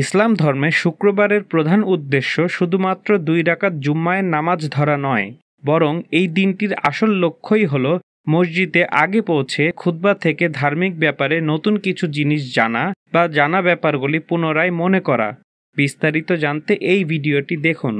ইসলাম ধর্মে শুক্রবারের প্রধান উদ্দেশ্য শুধুমাত্র দুই রাকাত জুম্মায়ের নামাজ ধরা নয় বরং এই দিনটির আসল লক্ষ্যই হল মসজিদে আগে পৌঁছে খুদ্বা থেকে ধার্মিক ব্যাপারে নতুন কিছু জিনিস জানা বা জানা ব্যাপারগুলি পুনরায় মনে করা বিস্তারিত জানতে এই ভিডিওটি দেখুন